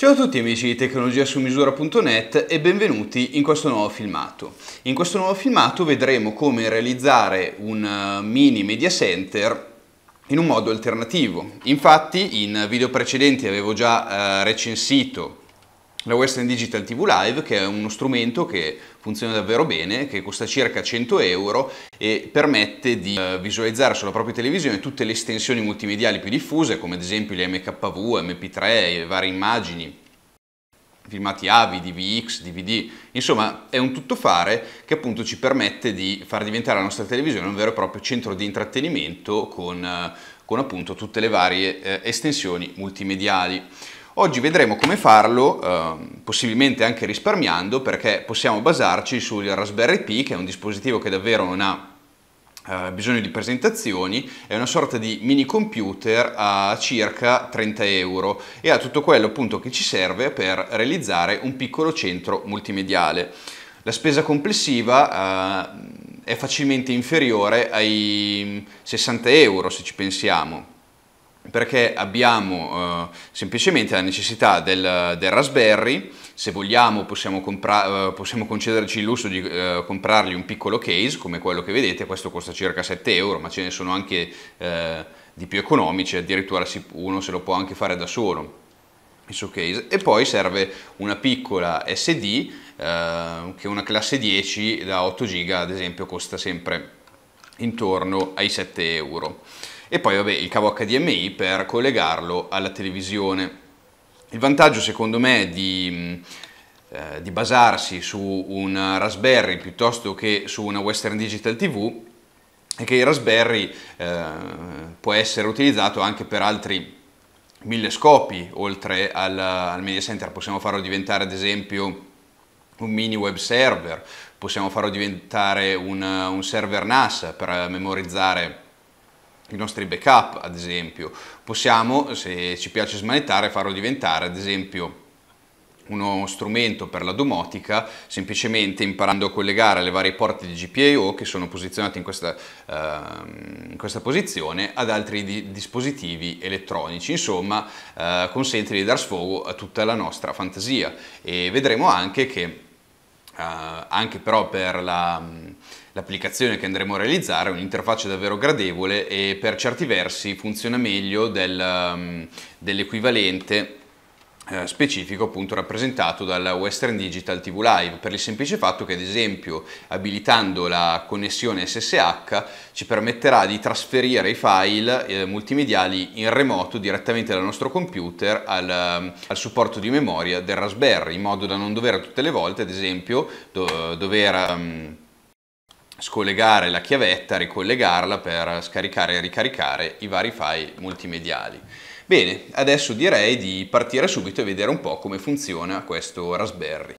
Ciao a tutti amici di tecnologia su misura.net e benvenuti in questo nuovo filmato. In questo nuovo filmato vedremo come realizzare un eh, mini media center in un modo alternativo. Infatti in video precedenti avevo già eh, recensito la Western Digital TV Live, che è uno strumento che funziona davvero bene, che costa circa 100 euro e permette di eh, visualizzare sulla propria televisione tutte le estensioni multimediali più diffuse, come ad esempio le MKV, MP3, le varie immagini, filmati AVI, DVX, DVD, insomma è un tuttofare che appunto ci permette di far diventare la nostra televisione un vero e proprio centro di intrattenimento con, eh, con appunto tutte le varie eh, estensioni multimediali. Oggi vedremo come farlo, eh, possibilmente anche risparmiando, perché possiamo basarci sul Raspberry Pi, che è un dispositivo che davvero non ha eh, bisogno di presentazioni, è una sorta di mini computer a circa 30 euro e ha tutto quello appunto che ci serve per realizzare un piccolo centro multimediale. La spesa complessiva eh, è facilmente inferiore ai 60 mm, euro se ci pensiamo perché abbiamo eh, semplicemente la necessità del, del, Raspberry, se vogliamo possiamo, compra- eh, possiamo concederci il lusso di eh, comprargli un piccolo case come quello che vedete, questo costa circa 7 euro ma ce ne sono anche eh, di più economici, addirittura uno se lo può anche fare da solo il suo case e poi serve una piccola SD eh, che una classe 10 da 8 giga ad esempio costa sempre intorno ai 7 euro e poi vabbè, il cavo HDMI per collegarlo alla televisione. Il vantaggio secondo me di, eh, di basarsi su un Raspberry piuttosto che su una Western Digital TV è che il Raspberry eh, può essere utilizzato anche per altri mille scopi, oltre al, al media center possiamo farlo diventare ad esempio un mini web server, possiamo farlo diventare un, un server NAS per memorizzare i nostri backup ad esempio, possiamo se ci piace smanettare farlo diventare ad esempio uno strumento per la domotica semplicemente imparando a collegare le varie porte di GPIO che sono posizionate in questa, uh, in questa posizione ad altri di dispositivi elettronici. Insomma, uh, consente di dar sfogo a tutta la nostra fantasia e vedremo anche che eh, anche però per la, mm, l'applicazione che andremo a realizzare è un'interfaccia davvero gradevole e per certi versi funziona meglio del, mm, dell'equivalente eh, specifico appunto rappresentato dal Western Digital TV Live per il semplice fatto che ad esempio abilitando la connessione SSH ci permetterà di trasferire i file eh, multimediali in remoto direttamente dal nostro computer al, ehm, al, supporto di memoria del Raspberry in modo da non dover tutte le volte ad esempio do, dover um, scollegare la chiavetta, ricollegarla per scaricare e ricaricare i vari file multimediali. Bene, adesso direi di partire subito e vedere un po' come funziona questo Raspberry.